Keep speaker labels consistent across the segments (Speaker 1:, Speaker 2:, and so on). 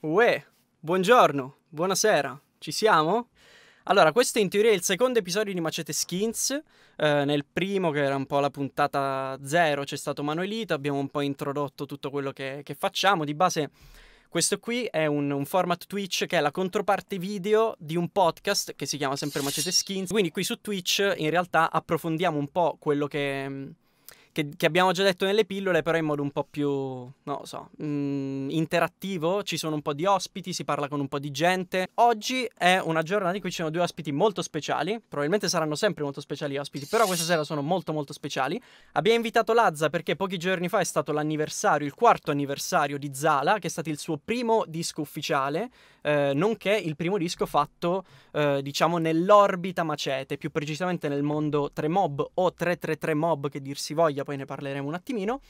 Speaker 1: Uè, buongiorno, buonasera, ci siamo? Allora, questo in teoria è il secondo episodio di Macete Skins. Eh, nel primo, che era un po' la puntata zero, c'è stato Manuelito. Abbiamo un po' introdotto tutto quello che, che facciamo. Di base, questo qui è un, un, format Twitch che è la controparte video di un podcast che si chiama sempre Macete Skins. Quindi qui su Twitch in realtà approfondiamo un po' quello che che, che, abbiamo già detto nelle pillole, però in modo un po' più, non lo so, mh, mm, interattivo. Ci sono un po' di ospiti, si parla con un po' di gente. Oggi è una giornata in cui ci sono due ospiti molto speciali. Probabilmente saranno sempre molto speciali gli ospiti, però questa sera sono molto molto speciali. Abbiamo invitato Lazza perché pochi giorni fa è stato l'anniversario, il quarto anniversario di Zala, che è stato il suo primo disco ufficiale eh, nonché il primo disco fatto, eh, diciamo, nell'orbita macete, più precisamente nel mondo 3Mob o 333 Mob che dir si voglia, poi ne parleremo un attimino.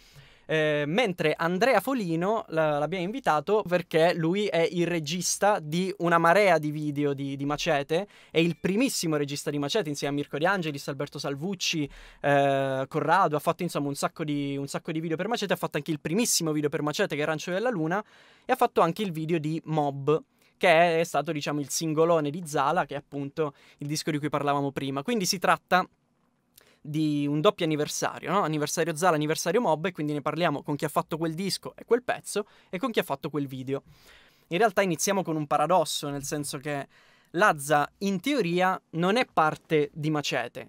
Speaker 1: Eh, mentre Andrea Folino l'abbiamo invitato perché lui è il regista di una marea di video di, di, Macete, è il primissimo regista di Macete insieme a Mirko De Angelis, Alberto Salvucci, eh, Corrado, ha fatto insomma un sacco, di, un sacco, di, video per Macete, ha fatto anche il primissimo video per Macete che è Arancio della Luna e ha fatto anche il video di Mob che è stato diciamo il singolone di Zala, che è appunto il disco di cui parlavamo prima. Quindi si tratta di un doppio anniversario, no? anniversario Zala, anniversario Mob, e quindi ne parliamo con chi ha fatto quel disco e quel pezzo e con chi ha fatto quel video. In realtà iniziamo con un paradosso, nel senso che Lazza in teoria non è parte di Macete.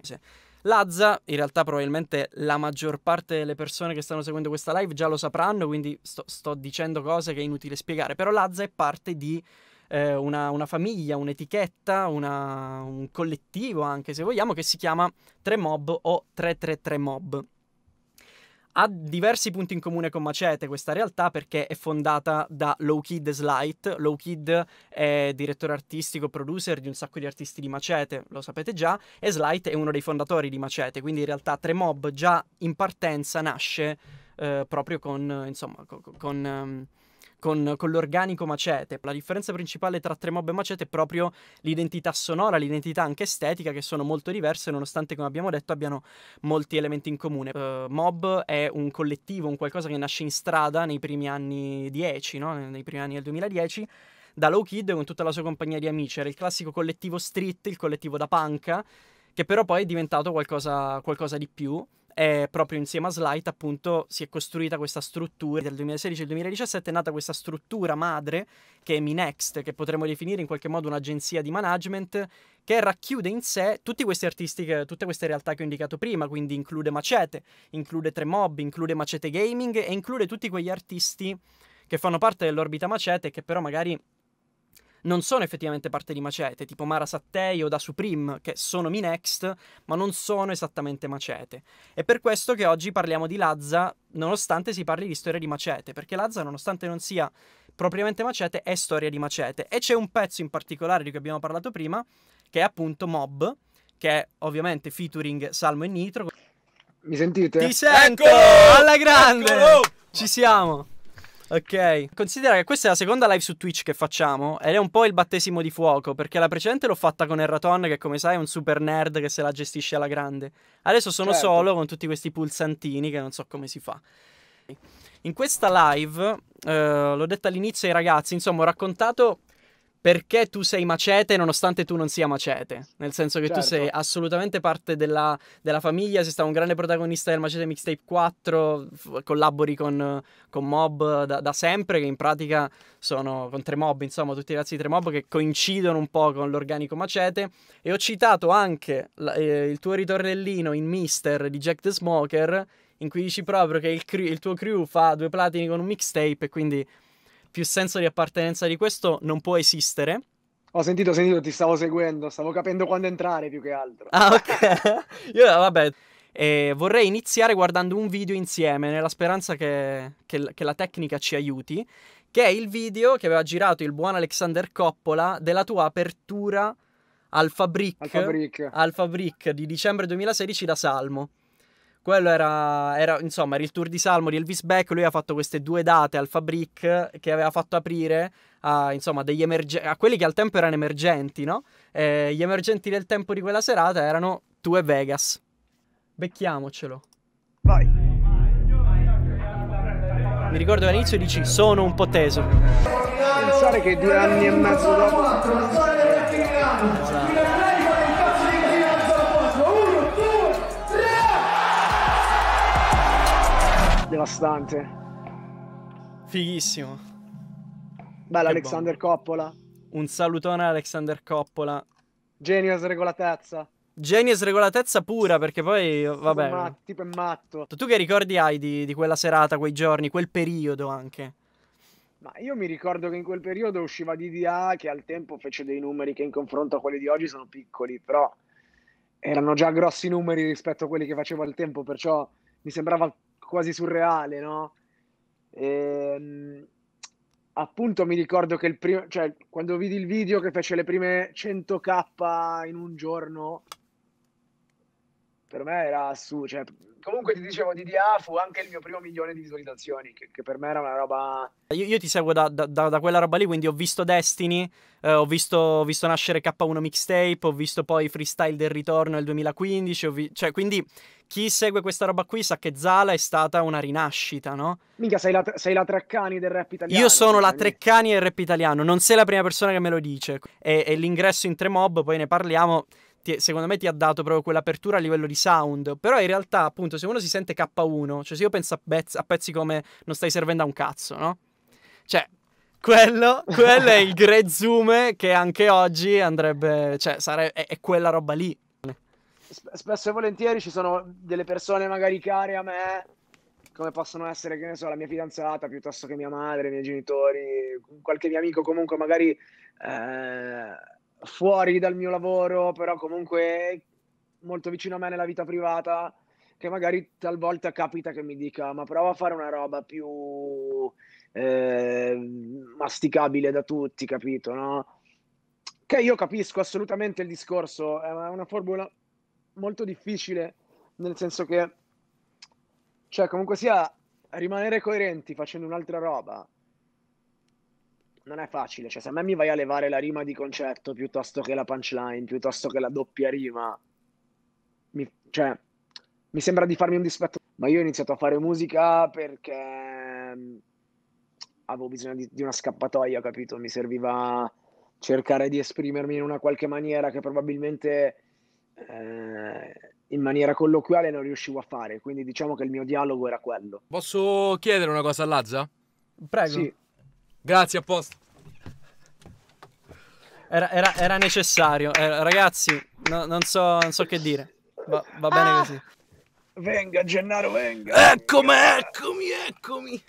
Speaker 1: Lazza, in realtà probabilmente la maggior parte delle persone che stanno seguendo questa live già lo sapranno, quindi sto, sto dicendo cose che è inutile spiegare, però Lazza è parte di eh, una, una, famiglia, un'etichetta, una, un collettivo anche se vogliamo, che si chiama 3Mob o 333Mob. Ha diversi punti in comune con Macete questa realtà perché è fondata da Low Kid Slight. Low Kid è direttore artistico, producer di un sacco di artisti di Macete, lo sapete già, e Slight è uno dei fondatori di Macete, quindi in realtà 3Mob già in partenza nasce eh, proprio con, insomma, con, con ehm, con, con l'organico Macete. La differenza principale tra Tremob e Macete è proprio l'identità sonora, l'identità anche estetica, che sono molto diverse, nonostante, come abbiamo detto, abbiano molti elementi in comune. Uh, Mob è un collettivo, un qualcosa che nasce in strada nei primi anni 10, no? nei primi anni del 2010 da Low Kid con tutta la sua compagnia di amici. Era il classico collettivo street, il collettivo da panca, che però poi è diventato qualcosa, qualcosa di più e proprio insieme a Slight appunto si è costruita questa struttura dal 2016 al 2017 è nata questa struttura madre che è Minext che potremmo definire in qualche modo un'agenzia di management che racchiude in sé tutti questi artisti che, tutte queste realtà che ho indicato prima quindi include Macete include Tremob include Macete Gaming e include tutti quegli artisti che fanno parte dell'orbita Macete che però magari non sono effettivamente parte di Macete, tipo Mara Sattei o Da Supreme, che sono Minext, ma non sono esattamente Macete. È per questo che oggi parliamo di Lazza, nonostante si parli di storia di Macete, perché Lazza, nonostante non sia propriamente Macete, è storia di Macete. E c'è un pezzo in particolare di cui abbiamo parlato prima, che è appunto Mob, che è ovviamente featuring Salmo e Nitro.
Speaker 2: Mi sentite? Ti sento! Ecco! Alla grande! Eccolo!
Speaker 1: Ci siamo! Ok. Considera che questa è la seconda live su Twitch che facciamo ed è un po' il battesimo di fuoco perché la precedente l'ho fatta con Erraton che come sai è un super nerd che se la gestisce alla grande. Adesso sono certo. solo con tutti questi pulsantini che non so come si fa. In questa live, eh, l'ho detta all'inizio ai ragazzi, insomma ho raccontato perché tu sei macete nonostante tu non sia macete. Nel senso che certo. tu sei assolutamente parte della, della, famiglia, sei stato un grande protagonista del Macete Mixtape 4, f- collabori con, con Mob da, da, sempre, che in pratica sono con tre Mob, insomma tutti i ragazzi di tre Mob che coincidono un po' con l'organico Macete. E ho citato anche la, eh, il tuo ritornellino in Mister di Jack the Smoker, in cui dici proprio che il, cr- il tuo crew fa due platini con un mixtape e quindi più senso di appartenenza di questo non può esistere.
Speaker 2: Ho sentito, ho sentito, ti stavo seguendo, stavo capendo quando entrare più che altro.
Speaker 1: Ah, ok. Io, vabbè, eh, vorrei iniziare guardando un video insieme, nella speranza che, che, che la tecnica ci aiuti, che è il video che aveva girato il buon Alexander Coppola della tua apertura al Fabric, al Fabric. Al Fabric di dicembre 2016 da Salmo. Quello era, era, insomma, era il tour di Salmo di Elvis Beck. Lui ha fatto queste due date al Fabric che aveva fatto aprire a, insomma, emerge- a quelli che al tempo erano emergenti, no? Eh, gli emergenti del tempo di quella serata erano Tu e Vegas. Becchiamocelo. Vai. Mi ricordo che all'inizio dici sono un po' teso.
Speaker 2: Pensare che due anni e mezzo dopo... Esatto. devastante.
Speaker 1: Fighissimo. Bella che Alexander bon. Coppola. Un salutone a Alexander Coppola. Genio sregolatezza. Genio sregolatezza pura, perché poi, vabbè... Tipo, ma-
Speaker 2: tipo è matto.
Speaker 1: Tu che ricordi hai di, di quella serata, quei giorni, quel periodo anche?
Speaker 2: Ma io mi ricordo che in quel periodo usciva DDA che al tempo fece dei numeri che in confronto a quelli di oggi sono piccoli, però erano già grossi numeri rispetto a quelli che faceva al tempo, perciò mi sembrava quasi surreale, no? E, ehm, appunto mi ricordo che il primo, cioè, quando vidi il video che fece le prime 100k in un giorno, per me era su. Cioè, comunque ti dicevo di DDA fu anche il mio primo milione di visualizzazioni, che, che per me era una roba...
Speaker 1: Io, io ti seguo da, da, da, quella roba lì, quindi ho visto Destiny, eh, ho, visto, ho, visto, nascere K1 Mixtape, ho visto poi Freestyle del Ritorno nel 2015, vi... cioè quindi chi segue questa roba qui sa che Zala è stata una rinascita, no?
Speaker 2: Mica sei la, sei la Treccani del rap italiano. Io sono la
Speaker 1: Treccani del rap italiano, non sei la prima persona che me lo dice. E, e l'ingresso in Tre Mob, poi ne parliamo ti, secondo me ti ha dato proprio quell'apertura a livello di sound. Però in realtà, appunto, se uno si sente K1, cioè se io penso a, pezzi, a pezzi come Non stai servendo a un cazzo, no? Cioè, quello, quello è il grezzume che anche oggi andrebbe, cioè, sare, è, è quella roba lì.
Speaker 2: Spesso e volentieri ci sono delle persone magari care a me come possono essere, che ne so, la mia fidanzata piuttosto che mia madre, i miei genitori, qualche mio amico comunque magari eh, fuori dal mio lavoro, però comunque molto vicino a me nella vita privata, che magari talvolta capita che mi dica ma prova a fare una roba più eh, masticabile da tutti, capito? No? Che io capisco assolutamente il discorso, è una formula molto difficile, nel senso che, cioè comunque sia, rimanere coerenti facendo un'altra roba non è facile, cioè se a me mi vai a levare la rima di concetto piuttosto che la punchline, piuttosto che la doppia rima, mi, cioè, mi sembra di farmi un dispetto. Ma io ho iniziato a fare musica perché mm, avevo bisogno di, di una scappatoia, capito? Mi serviva cercare di esprimermi in una qualche maniera che probabilmente eh, in maniera colloquiale non riuscivo a fare. Quindi diciamo che il mio dialogo era quello.
Speaker 1: Posso chiedere una cosa a Lazza? Prego. Sì. Grazie, a posto. Era, era, era necessario. Eh, ragazzi, no, non, so, non, so, che dire. Va, va bene ah! così.
Speaker 2: Venga, Gennaro, venga. Eccomi, venga. eccomi, eccomi.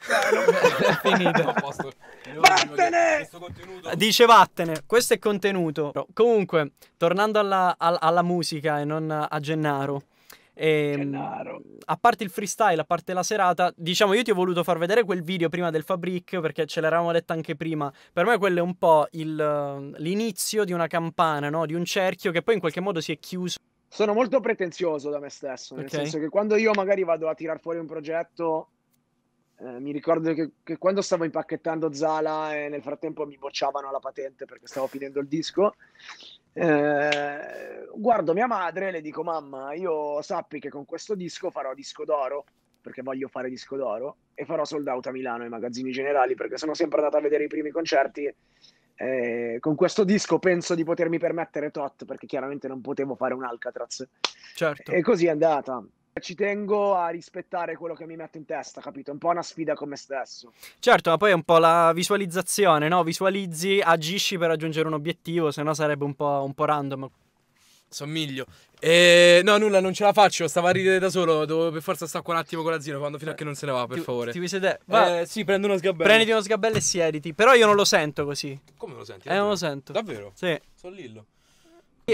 Speaker 1: è Finito. vattene! Dice vattene, questo è contenuto. Comunque, tornando alla, alla musica e non a Gennaro. E, ehm, a parte il freestyle, a parte la serata, diciamo io ti ho voluto far vedere quel video prima del Fabric perché ce l'eravamo detto anche prima. Per me quello è un po' il, ehm, l'inizio di una campana, no? di un cerchio che poi in qualche modo si è chiuso. Sono molto pretenzioso da me stesso,
Speaker 2: nel okay. senso che quando io magari vado a tirar fuori un progetto, eh, mi ricordo che, che, quando stavo impacchettando Zala e eh, nel frattempo mi bocciavano la patente perché stavo finendo il disco, eh, guardo mia madre e le dico: Mamma, io sappi che con questo disco farò disco d'oro perché voglio fare disco d'oro e farò sold out a Milano ai magazzini generali perché sono sempre andata a vedere i primi concerti. Eh, con questo disco penso di potermi permettere tot perché chiaramente non potevo fare un Alcatraz. Certo. E così è andata ci tengo a rispettare quello che mi metto in testa, capito? È un po' una sfida con me stesso.
Speaker 1: Certo, ma poi è un po' la visualizzazione, no? Visualizzi, agisci per raggiungere un obiettivo, se no sarebbe un po', un po random. Sommiglio. Eh, no, nulla, non ce la faccio. stavo a ridere da solo. dovevo per forza stare qua un attimo con la zia, quando, fino a che non se ne va, per ti, favore. Ti vuoi sedere? Eh, va. Eh, sì, prendo uno sgabello. Prenditi uno sgabello e siediti. Però io non lo sento così. Come lo senti? Eh, non lo sento. Davvero? Sì. Sono Lillo.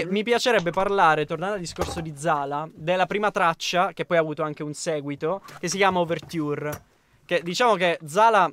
Speaker 1: Mi piacerebbe parlare, tornando al discorso di Zala, della prima traccia, che poi ha avuto anche un seguito, che si chiama Overture. Che diciamo che Zala,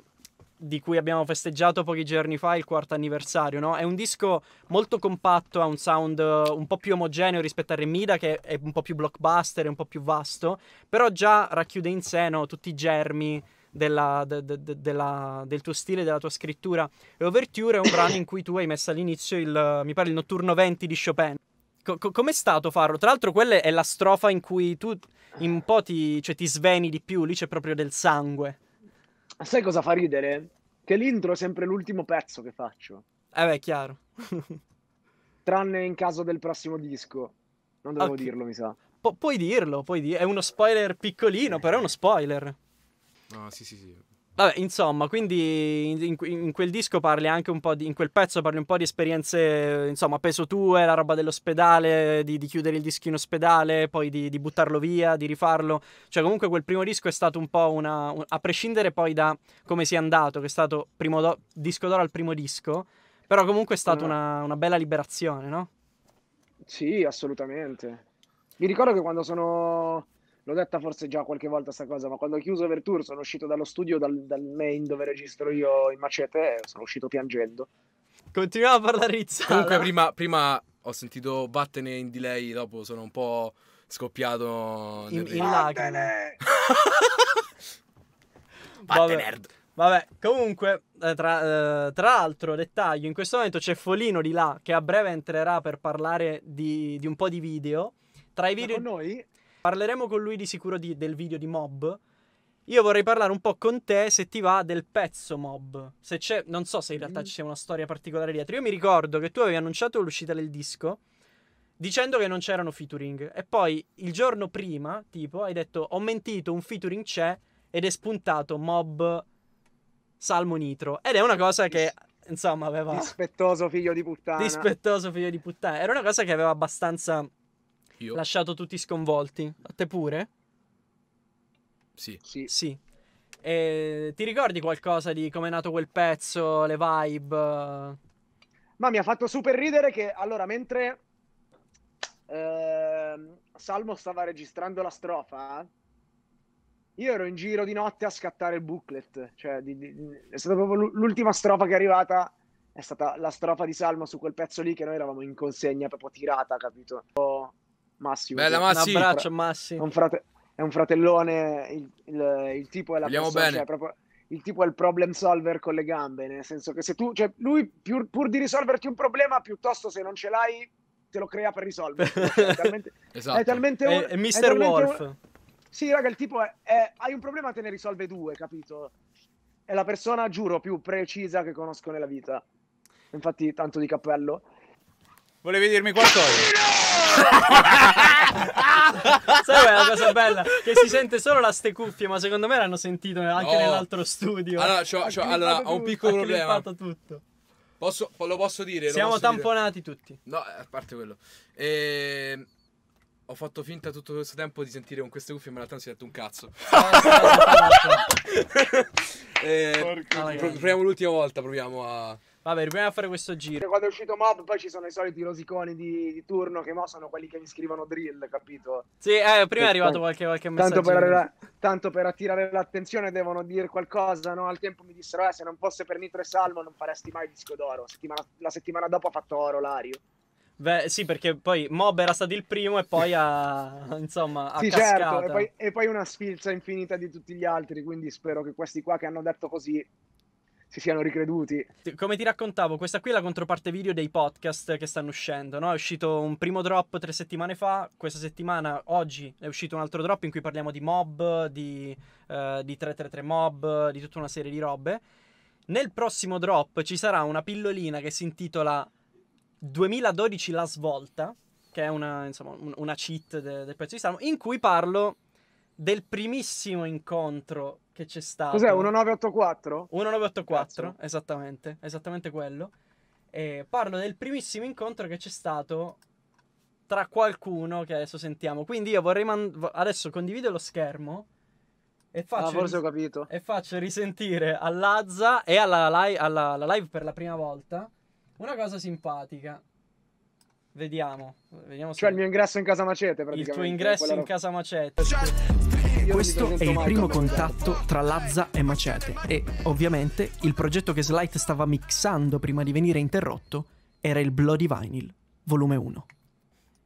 Speaker 1: di cui abbiamo festeggiato pochi giorni fa il quarto anniversario, no? È un disco molto compatto, ha un sound eh, un po' più omogeneo rispetto a Remida, che è un po' più blockbuster, è un po' più vasto, però già racchiude in sé no, tutti i germi della, de, de, della, del tuo stile, della tua scrittura. E Overture è un brano in cui tu hai messo all'inizio il, mi pare, il notturno 20 di Chopin. Co- co- com'è stato farlo? Tra l'altro, quella è la strofa in cui tu in un po' ti, cioè, ti sveni di più, lì c'è proprio del sangue.
Speaker 2: Sai cosa fa ridere? Che l'intro è sempre l'ultimo pezzo che faccio.
Speaker 1: Eh beh, chiaro. Tranne in
Speaker 2: caso del prossimo disco. Non devo okay. dirlo,
Speaker 1: mi sa. Pu- puoi dirlo, puoi di- è uno spoiler piccolino, eh. però è uno spoiler. No, sì, sì, sì. Vabbè, insomma, quindi in, in, quel disco parli anche un po' di... in quel pezzo parli un po' di esperienze, insomma, peso tue, la roba dell'ospedale, di, di chiudere il disco in ospedale, poi di, di, buttarlo via, di rifarlo. Cioè, comunque quel primo disco è stato un po' una... Un, a prescindere poi da come sia andato, che è stato do, disco d'oro al primo disco, però comunque è stata mm. una, una bella liberazione, no?
Speaker 2: Sì, assolutamente. Mi ricordo che quando sono l'ho detta forse già qualche volta sta cosa, ma quando ho chiuso Overture sono uscito dallo studio, dal, dal main dove registro io in macete, sono uscito piangendo.
Speaker 1: Continuiamo a parlare di Zala. Comunque prima, prima ho sentito vattene in delay, dopo sono un po' scoppiato in, in lacrime. vabbè, nerd. Vabbè, comunque, eh, tra, eh, tra, l'altro, dettaglio, in questo momento c'è Folino di là che a breve entrerà per parlare di, di un po' di video. Tra i video... Ma con noi? Parleremo con lui di sicuro di, del video di Mob. Io vorrei parlare un po' con te, se ti va, del pezzo Mob. Se c'è, non so se in realtà mm. ci sia una storia particolare dietro. Io mi ricordo che tu avevi annunciato l'uscita del disco dicendo che non c'erano featuring. E poi il giorno prima, tipo, hai detto ho mentito, un featuring c'è ed è spuntato Mob Salmo Nitro. Ed è una cosa che, insomma, aveva... Dispettoso figlio di puttana. Dispettoso figlio di puttana. Era una cosa che aveva abbastanza io. Lasciato tutti sconvolti. A te pure? Sì. Sì. sì. E ti ricordi qualcosa di come è nato quel pezzo, le vibe? Ma mi ha fatto super ridere che allora mentre
Speaker 2: eh, Salmo stava registrando la strofa, io ero in giro di notte a scattare il booklet, cioè di, di, è stata proprio l'ultima strofa che è arrivata, è stata la strofa di Salmo su quel pezzo lì che noi eravamo in consegna proprio tirata, capito? Massimo. Bella, Massi. Un abbraccio, Massimo. Un frate- è un fratellone, il, il, il tipo è la Andiamo persona, bene. Cioè, proprio, il tipo è il problem solver con le gambe, nel senso che se tu, cioè, lui pur, pur di risolverti un problema, piuttosto se non ce l'hai, te lo crea per risolvere. è talmente, esatto. è talmente un, è, è Mr. È Wolf. Un, sì, raga, il tipo è, è, hai un problema, te ne risolve due, capito? È la persona, giuro, più precisa che conosco nella vita. Infatti,
Speaker 1: tanto di cappello.
Speaker 3: Volevi dirmi qualcosa?
Speaker 1: Sai è la cosa bella? Che si sente solo la ste cuffie, ma secondo me l'hanno sentito anche oh. nell'altro studio. Allora, c'ho, c'ho, allora ho un piccolo problema. Ho tutto.
Speaker 2: Posso, lo posso dire? Siamo posso tamponati
Speaker 1: dire. tutti. No, eh, a parte quello. Ehm ho fatto finta tutto questo tempo di sentire con queste cuffie, ma in realtà non si è detto un cazzo. eh, eh proviamo l'ultima volta, proviamo a. Vabbè, riproviamo a fare questo giro. Cioè,
Speaker 2: quando è uscito Mob, poi ci sono i soliti rosiconi di, di turno che mo sono quelli che mi scrivono drill, capito? Sì, eh, prima è eh, arrivato qualche, qualche messaggio. Tanto per, tanto per attirare l'attenzione devono dire qualcosa, no? Al tempo mi dissero, eh, se non fosse per Nitro e Salmo non faresti mai disco d'oro. Settimana, la settimana dopo ha fatto oro Lario.
Speaker 1: Beh, sì, perché poi Mob era stato il primo e poi ha. insomma, ha sì, cascata. certo. E
Speaker 2: e poi, una sfilza infinita di tutti gli altri. Quindi spero che questi qua che hanno detto così si siano ricreduti.
Speaker 1: Come ti raccontavo, questa qui è la controparte video dei podcast che stanno uscendo, no? È uscito un primo drop tre settimane fa, questa settimana, oggi, è uscito un altro drop in cui parliamo di mob, di, eh, di 333 mob, di tutta una serie di robe. Nel prossimo drop ci sarà una pillolina che si intitola 2012 La Svolta, che è una, insomma, una cheat del de pezzo di Salmo, in cui parlo del primissimo incontro che c'è stato. Cos'è?
Speaker 2: 1984?
Speaker 1: 1984, Cazzo. esattamente, esattamente quello. E parlo del primissimo incontro che c'è stato tra qualcuno che adesso sentiamo. Quindi io vorrei man- adesso condivido lo schermo e ah, faccio,
Speaker 2: ah, ris- e
Speaker 1: faccio risentire all'Azza e alla, li- alla, alla live per la prima volta una cosa simpatica. Vediamo. Vediamo cioè
Speaker 2: il mio ingresso in casa Macete, praticamente. Il tuo ingresso in
Speaker 1: casa Macete. Questo è il primo contatto tra Lazza e Macete e, ovviamente, il progetto che Slight stava mixando prima di venire interrotto era il Bloody Vinyl, volume 1.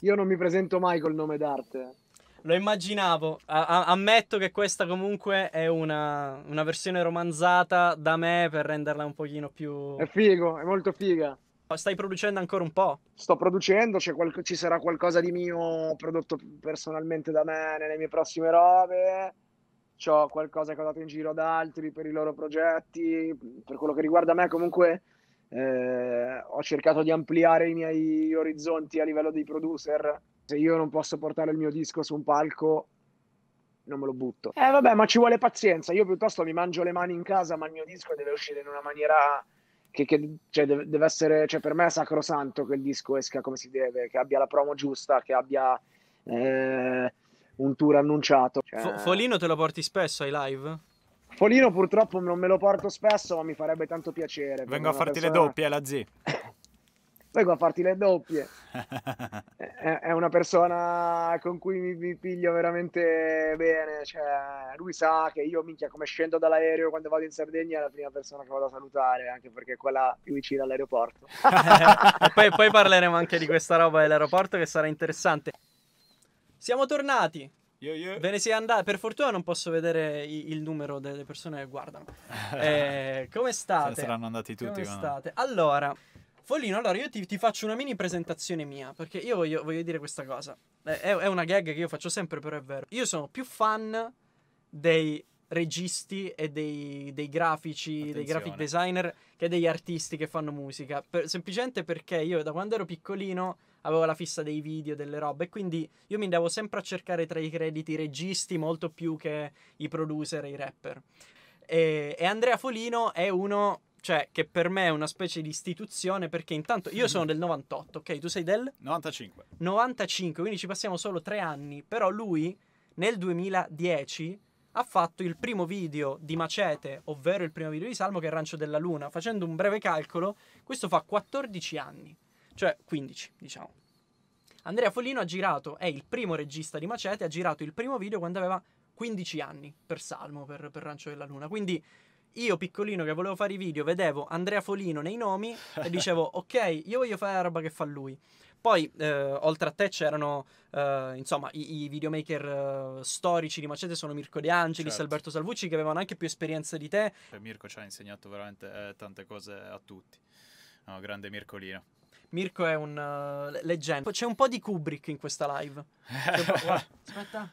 Speaker 1: Io non mi presento mai col nome d'arte. Lo immaginavo, a- ammetto che questa comunque è una, una versione romanzata da me per renderla un pochino più... È
Speaker 2: figo, è molto figa.
Speaker 1: Stai producendo ancora un po'?
Speaker 2: Sto producendo, qual- ci sarà qualcosa di mio prodotto personalmente da me nelle mie prossime robe. C'ho qualcosa che ho dato in giro ad altri per i loro progetti. Per quello che riguarda me, comunque, eh, ho cercato di ampliare i miei orizzonti a livello dei producer. Se io non posso portare il mio disco su un palco, non me lo butto. Eh, vabbè, ma ci vuole pazienza. Io piuttosto mi mangio le mani in casa, ma il mio disco deve uscire in una maniera che, che cioè, deve, essere, cioè, per me è sacrosanto che il disco esca come si deve, che abbia la promo giusta, che abbia eh, un tour annunciato. Cioè...
Speaker 1: Folino te lo porti spesso ai live? Folino purtroppo non me lo porto spesso, ma mi farebbe tanto piacere.
Speaker 3: Vengo a farti persona... le doppie, la Z
Speaker 2: poi qua a farti le doppie. è, una persona con cui mi, mi, piglio veramente bene. Cioè, lui sa che io, minchia, come scendo dall'aereo quando vado in Sardegna, è la prima persona che vado a salutare, anche perché è quella più vicina all'aeroporto.
Speaker 1: e poi, poi parleremo anche di questa roba dell'aeroporto che sarà interessante. Siamo tornati. Io, io. Ve ne siete andati. Per fortuna non posso vedere il numero delle persone che guardano. Eh, come state? Se saranno andati tutti. Come state? Allora, Follino, allora io ti, ti, faccio una mini presentazione mia, perché io voglio, voglio dire questa cosa. È, è, una gag che io faccio sempre, però è vero. Io sono più fan dei registi e dei, dei grafici, Attenzione. dei graphic designer, che degli artisti che fanno musica. Per, semplicemente perché io da quando ero piccolino avevo la fissa dei video, delle robe, quindi io mi andavo sempre a cercare tra i crediti i registi molto più che i producer e i rapper. e, e Andrea Folino è uno cioè, che per me è una specie di istituzione, perché intanto io sono del 98, ok? Tu sei del? 95. 95, quindi ci passiamo solo tre anni, però lui nel 2010 ha fatto il primo video di Macete, ovvero il primo video di Salmo, che è Rancio della Luna. Facendo un breve calcolo, questo fa 14 anni, cioè 15, diciamo. Andrea Follino ha girato, è il primo regista di Macete, ha girato il primo video quando aveva 15 anni per Salmo, per, per Rancio della Luna. Quindi io piccolino che volevo fare i video, vedevo Andrea Folino nei nomi e dicevo ok, io voglio fare la roba che fa lui. Poi, eh, oltre a te, c'erano eh, insomma i, i videomaker eh, storici di Macete, sono Mirko De Angelis, certo. Alberto Salvucci, che avevano anche più esperienza di te.
Speaker 3: E Mirko ci ha insegnato veramente eh, tante cose a tutti. No, grande Mircolino.
Speaker 1: Mirko è un uh, leggenda. C'è un po' di Kubrick in questa live. po'... aspetta.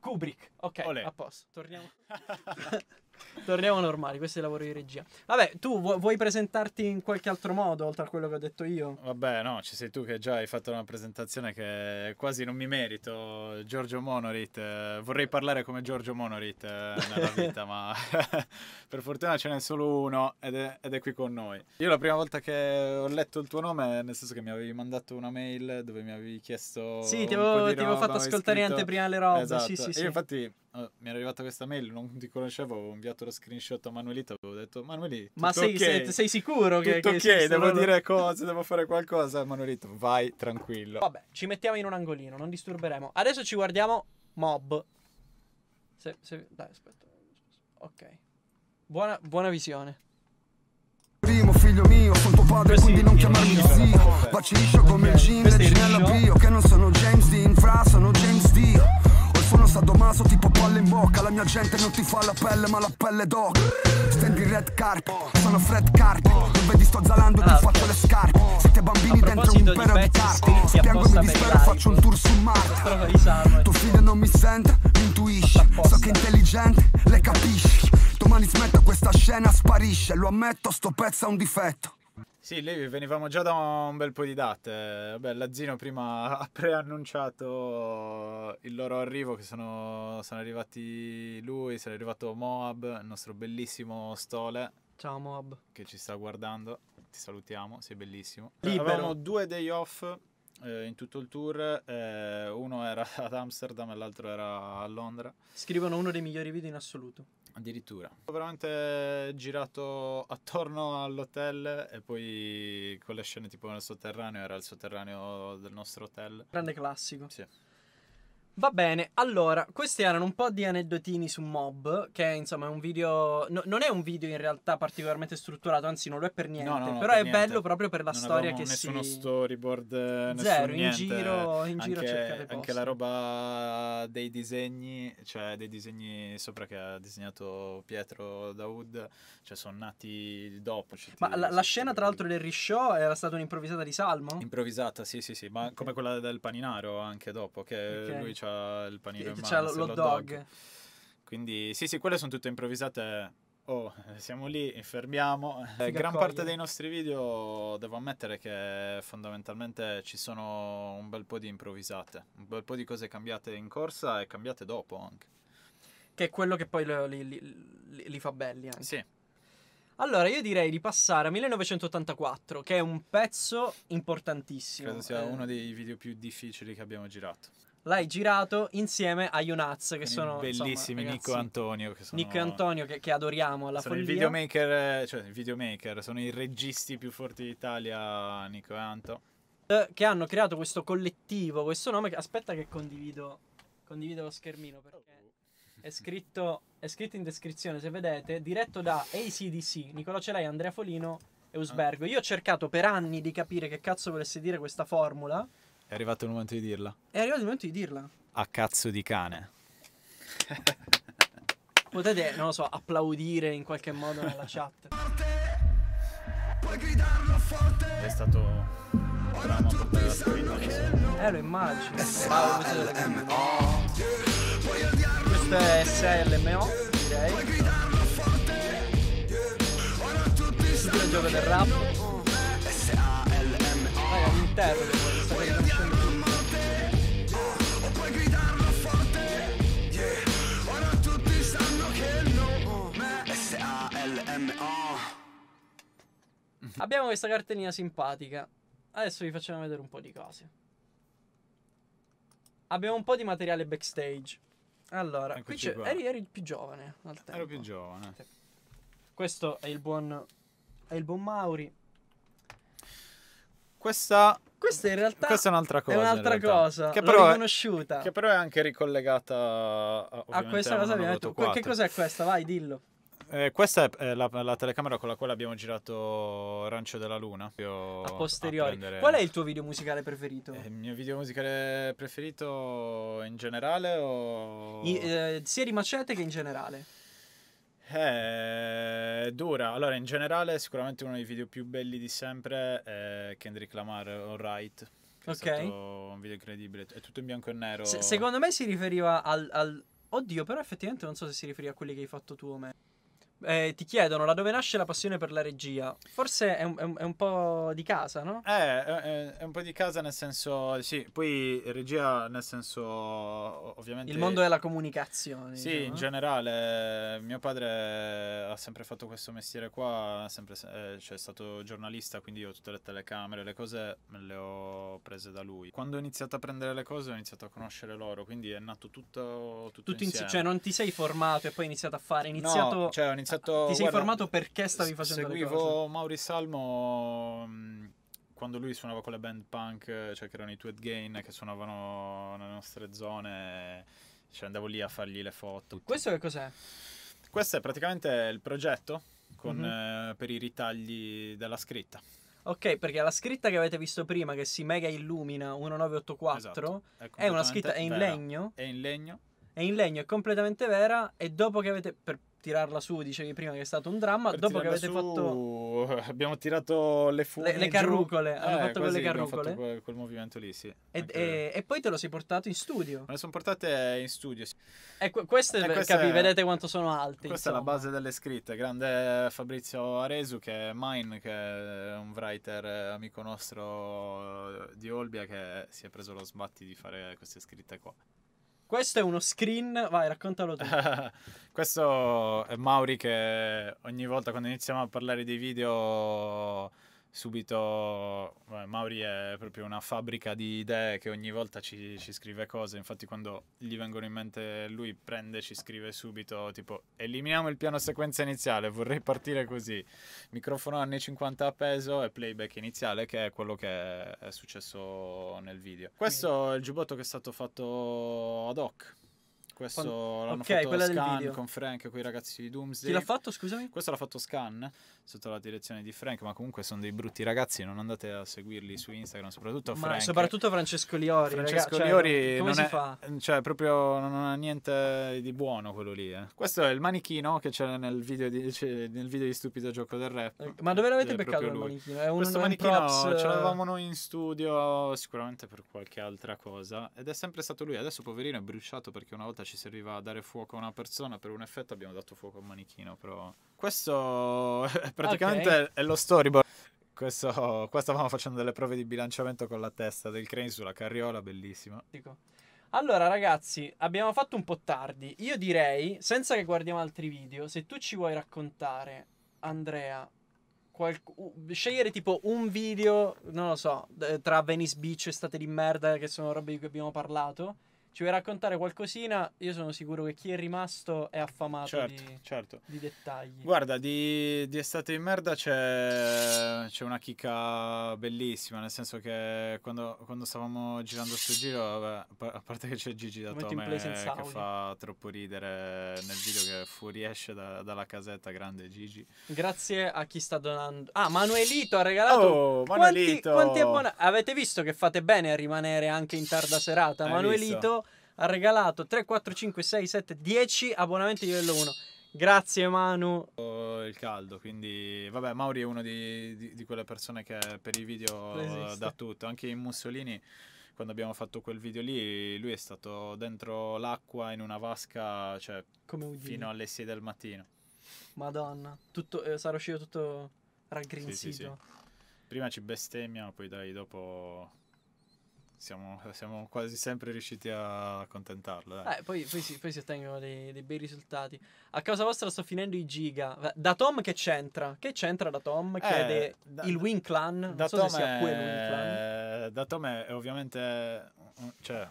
Speaker 1: Kubrick. Ok, Olè. a posto. Torniamo. Torniamo normali, questo è il lavoro di regia. Vabbè, tu vu- vuoi presentarti in qualche altro modo oltre a quello che ho detto io?
Speaker 3: Vabbè, no, ci sei tu che già hai fatto una presentazione che quasi non mi merito. Giorgio Monorit, eh, vorrei parlare come Giorgio Monorit eh, nella vita, ma per fortuna ce n'è solo uno ed è, ed è, qui con noi. Io la prima volta che ho letto il tuo nome, nel senso che mi avevi mandato una mail dove mi avevi chiesto... Sì, ti avevo, ti avevo fatto ascoltare in anteprima le robe. Esatto. Sì, sì, sì. Io infatti Oh, mi era arrivata questa mail, non ti conoscevo, avevo inviato lo screenshot a Manuelita, avevo detto Manuelita, ma sei, okay. sei, sei, sicuro che, tutto che ok, devo loro... dire cose, devo fare qualcosa, Manuelita, vai tranquillo. Vabbè,
Speaker 1: ci mettiamo in un angolino, non disturberemo. Adesso ci guardiamo Mob. Se, se... dai, aspetta. Ok. Buona, buona visione
Speaker 2: primo figlio mio, sono tuo padre Questo quindi non chiamarmi zio Vacciscio okay. come Gin e Che non sono James Dean, fra sono James Dio sta domaso tipo palle in bocca La mia gente non ti fa la pelle ma la pelle d'oca Stendi red carpet, sono Fred Carpet Non vedi sto zalando e ti ah, faccio le scarpe Siete bambini dentro un impero di, di carte Spiango e mi dispero faccio un tour su Marte Tuo figlio non mi sente, mi intuisci So che è intelligente, le capisci Domani smetto questa scena, sparisce Lo ammetto, sto pezzo ha un difetto
Speaker 3: sì, lì venivamo già da un bel po' di date. Beh, Lazzino prima ha preannunciato il loro arrivo, che sono, sono arrivati lui, sono arrivato Moab, il nostro bellissimo Stole. Ciao Moab. Che ci sta guardando, ti salutiamo, sei bellissimo. Libero. Avevamo due day off eh, in tutto il tour, eh, uno era ad Amsterdam e l'altro era a Londra.
Speaker 1: Scrivono uno dei migliori video in assoluto.
Speaker 3: Addirittura. Ho veramente girato attorno all'hotel e poi con le scene tipo nel sotterraneo, era il sotterraneo del nostro hotel. Grande classico. Sì. Va bene, allora, questi
Speaker 1: erano un po' di aneddotini su Mob, che insomma è un video... No, non è un video in realtà particolarmente strutturato, anzi non lo è per niente, no, no, però per è niente. bello proprio per la non storia che si... Nessuno
Speaker 3: storyboard, eh, nessuno Zero, in giro, in giro anche, anche la roba dei disegni, cioè dei disegni sopra che ha disegnato Pietro Daoud, cioè sono nati dopo. Cioè, ma la, la
Speaker 1: scena tra l'altro del risciò era stata un'improvvisata di Salmo?
Speaker 3: Improvvisata, sì sì sì, ma okay. come quella del Paninaro anche dopo, che okay. lui cioè, c'ha il panino in mano, l'hot dog. dog. Quindi sì, sì, quelle sono tutte improvvisate. Oh, siamo lì, fermiamo. Eh, gran parte dei nostri video devo ammettere che fondamentalmente ci sono un bel po' di improvvisate, un bel po' di cose cambiate in corsa e cambiate dopo anche.
Speaker 1: Che è quello che poi li, li, li fa belli anche. Sì. Allora, io direi di passare a 1984, che è un pezzo importantissimo. Credo sia eh. uno
Speaker 3: dei video più difficili che abbiamo girato
Speaker 1: l'hai girato insieme a Yonaz, che sono bellissimi insomma, ragazzi, Nico e Antonio. Che sono, Nico e Antonio che, che adoriamo alla sono follia. Sono i
Speaker 3: videomaker, eh, cioè i videomaker, sono i registi più forti d'Italia, Nico e Anto. Eh, che hanno creato
Speaker 1: questo collettivo, questo nome. Che, aspetta, che condivido, condivido lo schermino perché è scritto, è scritto in descrizione, se vedete, diretto da ACDC, Nicola Celai, Andrea Folino e Usbergo. Ah. Io ho cercato per anni di capire che cazzo volesse dire questa formula.
Speaker 3: È arrivato il momento di dirla.
Speaker 1: È arrivato il momento di dirla.
Speaker 3: A cazzo di cane.
Speaker 1: Potete, non lo so, applaudire in qualche modo nella chat.
Speaker 3: È stato... Ora tutti sanno che no.
Speaker 1: Eh, lo immagino. S-A-L-M-O. Questo è SLMO, direi. Questo è il gioco del rap. S-A-L-M-O. Raga, mi Abbiamo questa cartellina simpatica. Adesso vi facciamo vedere un po' di cose. Abbiamo un po' di materiale backstage. Allora, qui c'è, eri, eri, il più giovane al tempo. Ero più giovane. Questo è il buon, è il buon Mauri.
Speaker 3: Questa questa in realtà Questa è un'altra cosa. È un'altra cosa. Che però, è, che però è anche ricollegata a, a questa cosa. Che cos'è
Speaker 1: questa? Vai, dillo.
Speaker 3: Eh, questa è eh, la, la, telecamera con la quale abbiamo girato Rancio della Luna. Io a posteriori. A prendere... Qual è il tuo video musicale preferito? Eh, il mio video musicale preferito in generale o... I, eh,
Speaker 1: sia di Macete che in generale.
Speaker 3: Eh, dura. Allora, in generale, sicuramente uno dei video più belli di sempre è Kendrick Lamar, All Right. ok. È stato un video incredibile. È tutto in bianco e nero. Se, secondo
Speaker 1: me si riferiva al, al... Oddio, però effettivamente non so se si riferì a quelli che hai fatto tu o me. Eh, ti chiedono da dove nasce la passione per la regia. Forse è un, è un, è un po' di casa, no?
Speaker 3: Eh, è, è, un po' di casa nel senso, sì, poi regia nel senso ovviamente... Il mondo
Speaker 1: della comunicazione. Sì, diciamo. in
Speaker 3: generale. Mio padre ha sempre fatto questo mestiere qua, sempre, eh, cioè è stato giornalista, quindi io tutte le telecamere, le cose me le ho prese da lui. Quando ho iniziato a prendere le cose ho iniziato a conoscere loro, quindi è nato tutto... Tutto, tutto insieme. Insi- cioè
Speaker 1: non ti sei formato e poi hai iniziato a fare, hai iniziato... No, cioè
Speaker 3: ho iniziato pensato, ti sei informato perché stavi facendo seguivo Mauri Salmo mh, mm, quando lui suonava con le band punk cioè che erano i Two Gain che suonavano nelle nostre zone cioè andavo lì a fargli le foto questo che cos'è? questo è praticamente il progetto con, mm-hmm. eh, per i ritagli della scritta
Speaker 1: Ok, perché la scritta
Speaker 3: che avete visto prima, che si
Speaker 1: mega illumina 1984, esatto. è, è, una scritta, è in vera.
Speaker 3: legno. È in legno.
Speaker 1: È in legno, è completamente vera. E dopo che avete, per, tirarla su, dicevi prima che è stato un dramma, per dopo che avete su, fatto...
Speaker 3: Abbiamo tirato le fune Le, eh, le carrucole, eh, hanno fatto quelle carrucole. Quel, quel, movimento lì, sì. E, e, eh, e, poi te lo sei portato in studio. Me le sono portate in studio, sì. E qu- queste, eh, queste capi, è, vedete quanto sono alti. Questa insomma. è la base delle scritte. Grande Fabrizio Aresu, che è Mine, che è un writer eh, amico nostro di Olbia, che si è preso lo sbatti di fare queste scritte qua. Questo è uno screen, vai, raccontalo tu. Questo è Mauri che ogni volta quando iniziamo a parlare di video subito beh, Mauri è proprio una fabbrica di idee che ogni volta ci, ci, scrive cose, infatti quando gli vengono in mente lui prende, ci scrive subito tipo eliminiamo il piano sequenza iniziale, vorrei partire così, microfono anni 50 a peso e playback iniziale che è quello che è successo nel video. Questo è il giubbotto che è stato fatto ad hoc questo Quando... l'hanno okay, fatto Scan con Frank, quei ragazzi di Doomsday. Chi l'ha fatto, scusami? Questo l'ha fatto Scan, sotto la direzione di Frank, ma comunque sono dei brutti ragazzi, non andate a seguirli su Instagram, soprattutto ma soprattutto Francesco Liori. Francesco raga, cioè, Liori cioè, non si è, fa? Cioè, proprio non ha niente di buono quello lì. Eh. Questo è il manichino che c'è nel video di, cioè, nel video di Stupido Gioco del Rap. Eh, ma dove l'avete beccato il manichino? È un, Questo un manichino props, ce eh. l'avevamo noi in studio, sicuramente per qualche altra cosa, ed è sempre stato lui. Adesso poverino è bruciato perché una volta ci serviva a dare fuoco a una persona per un effetto, abbiamo dato fuoco a un manichino, però... Questo è praticamente okay. è lo storyboard. Questo, qua stavamo facendo delle prove di bilanciamento con la testa del crane sulla carriola, bellissima. Dico.
Speaker 1: Allora ragazzi, abbiamo fatto un po' tardi. Io direi, senza che guardiamo altri video, se tu ci vuoi raccontare, Andrea, scegliere tipo un video, non lo so, tra Venice Beach e State di merda, che sono robe di cui abbiamo parlato, ci vuoi raccontare qualcosina? Io sono sicuro che chi è rimasto è affamato certo, di, certo. di, dettagli.
Speaker 3: Guarda, di, di Estate di Merda c'è, c'è, una chicca bellissima, nel senso che quando, quando stavamo girando sto giro, vabbè, a parte che c'è Gigi da Come Tome che fa troppo ridere nel video che fuoriesce da, dalla casetta, grande Gigi.
Speaker 1: Grazie a chi sta donando. Ah, Manuelito ha regalato... Oh, Manuelito! Quanti, quanti abbon-
Speaker 3: Avete visto che fate bene a
Speaker 1: rimanere anche in tarda serata? Hai Manuelito... Visto? ha regalato 3, 4, 5, 6, 7, 10 abbonamenti di livello 1. Grazie Manu.
Speaker 3: Oh, il caldo, quindi vabbè, Mauri è uno di, di, di quelle persone che per i video Resiste. dà tutto, anche in Mussolini quando abbiamo fatto quel video lì, lui è stato dentro l'acqua in una vasca, cioè, fino alle 6 del mattino.
Speaker 1: Madonna, tutto, eh, sarà uscito tutto raggrinzito. Sì, sì, sì.
Speaker 3: Prima ci bestemmia, poi dai, dopo siamo, siamo, quasi sempre riusciti a accontentarlo. Eh.
Speaker 1: poi, poi, si, poi, si, ottengono dei, dei, bei risultati. A causa vostra sto finendo i giga. Da Tom che c'entra? Che c'entra da
Speaker 3: Tom? Che eh, de, da, il Win Clan. Da so Tom se sia è, quel Win Clan. Da Tom è, è ovviamente... Cioè,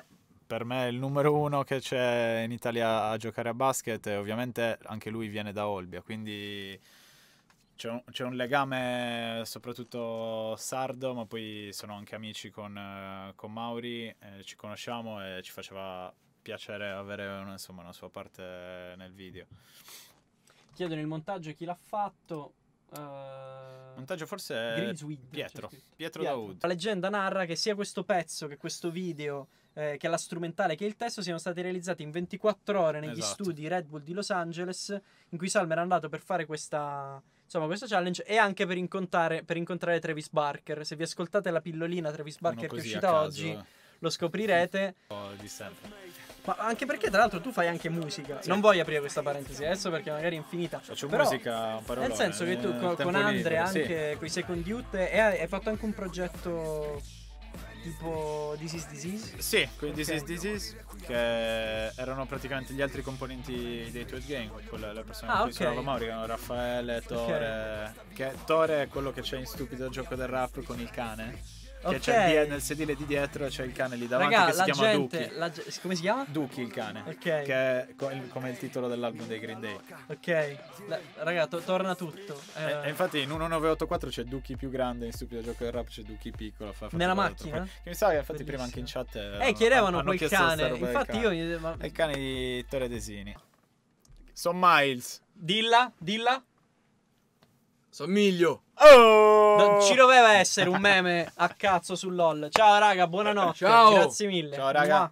Speaker 3: per me il numero uno che c'è in Italia a giocare a basket. e Ovviamente anche lui viene da Olbia, quindi c'è un, c'è un, legame soprattutto sardo, ma poi sono anche amici con, eh, con Mauri, eh, ci conosciamo e ci faceva piacere avere una, insomma, una sua parte nel video.
Speaker 1: Chiedono il montaggio chi l'ha fatto. Uh,
Speaker 3: montaggio forse è Grisweed, Pietro. Pietro, Pietro Daoud.
Speaker 1: La leggenda narra che sia questo pezzo che questo video eh, che la strumentale che il testo siano stati realizzati in 24 ore negli esatto. studi Red Bull di Los Angeles in cui Salmer è andato per fare questa, Insomma, questa challenge è anche per incontrare, per incontrare Travis Barker. Se vi ascoltate la pillolina Travis Barker che è uscita caso, oggi, eh. lo scoprirete.
Speaker 3: Oh, di sempre.
Speaker 1: Ma anche perché, tra l'altro, tu fai anche musica. Sì. Non voglio aprire questa parentesi adesso perché magari è infinita. Faccio Però, musica, parolone, Nel senso che tu con, con Andre, libero, anche
Speaker 3: sì. con i Second Youth,
Speaker 1: hai fatto anche un progetto tipo
Speaker 3: This is Disease? Sì, quindi okay. is Disease, che erano praticamente gli altri componenti dei Tweet Game, quella la persona ah, che okay. suonava Mauri, Raffaele, Tore, okay. che Tore è quello che c'è in Stupido Gioco del Rap con il cane. Okay. C'è nel sedile di dietro c'è il cane lì davanti Raga, che si chiama gente, Dookie. La, come si chiama? Dookie il cane. Ok. Che è come il titolo dell'album dei Green Day.
Speaker 1: Ok. La, raga, to torna tutto. Eh. E,
Speaker 3: infatti in 1984 c'è Dookie più grande, in stupido gioco del rap c'è Dookie piccolo. Fa, Nella macchina? Che mi sa che infatti Bellissimo. prima anche in chat... Eh, eh, chiedevano hanno, quel cane. Infatti cane. io... Ma... È il cane di Tore Desini. Sono Miles. Dilla, dilla. Somiglio. Oh! Non ci doveva essere
Speaker 1: un meme a cazzo su LOL. Ciao raga, buonanotte. Ciao. Grazie mille. Ciao raga. Mua.